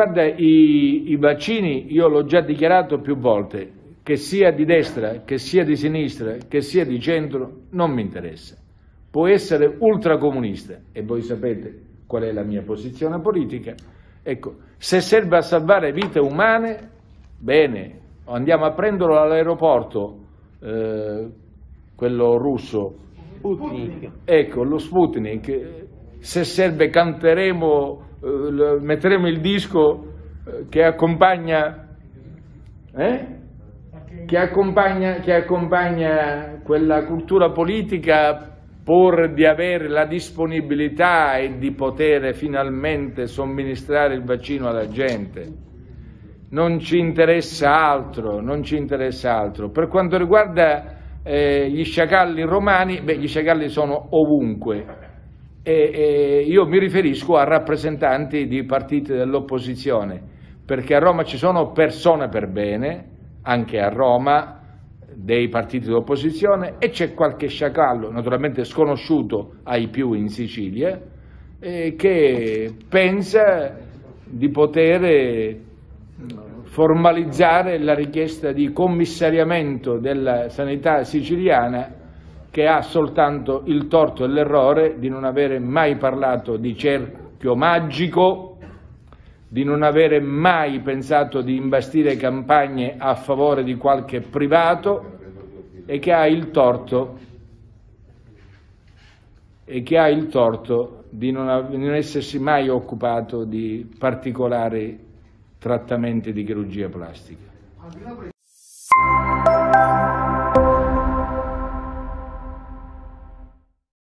Guarda, i, i vaccini, io l'ho già dichiarato più volte, che sia di destra, che sia di sinistra, che sia di centro, non mi interessa. Può essere ultracomunista, e voi sapete qual è la mia posizione politica, ecco, se serve a salvare vite umane, bene, andiamo a prenderlo all'aeroporto, eh, quello russo, Sputnik. ecco, lo Sputnik, se serve canteremo eh, metteremo il disco eh, che accompagna, eh? che accompagna, che accompagna quella cultura politica pur di avere la disponibilità e di poter finalmente somministrare il vaccino alla gente. Non ci interessa altro, non ci interessa altro. Per quanto riguarda eh, gli sciacalli romani, beh, gli sciacalli sono ovunque, e, e io mi riferisco a rappresentanti di partiti dell'opposizione, perché a Roma ci sono persone per bene, anche a Roma, dei partiti d'opposizione e c'è qualche sciacallo, naturalmente sconosciuto ai più in Sicilia, eh, che pensa di poter eh, formalizzare la richiesta di commissariamento della sanità siciliana che ha soltanto il torto e l'errore di non avere mai parlato di cerchio magico, di non avere mai pensato di imbastire campagne a favore di qualche privato e che ha il torto, ha il torto di, non di non essersi mai occupato di particolari trattamenti di chirurgia plastica.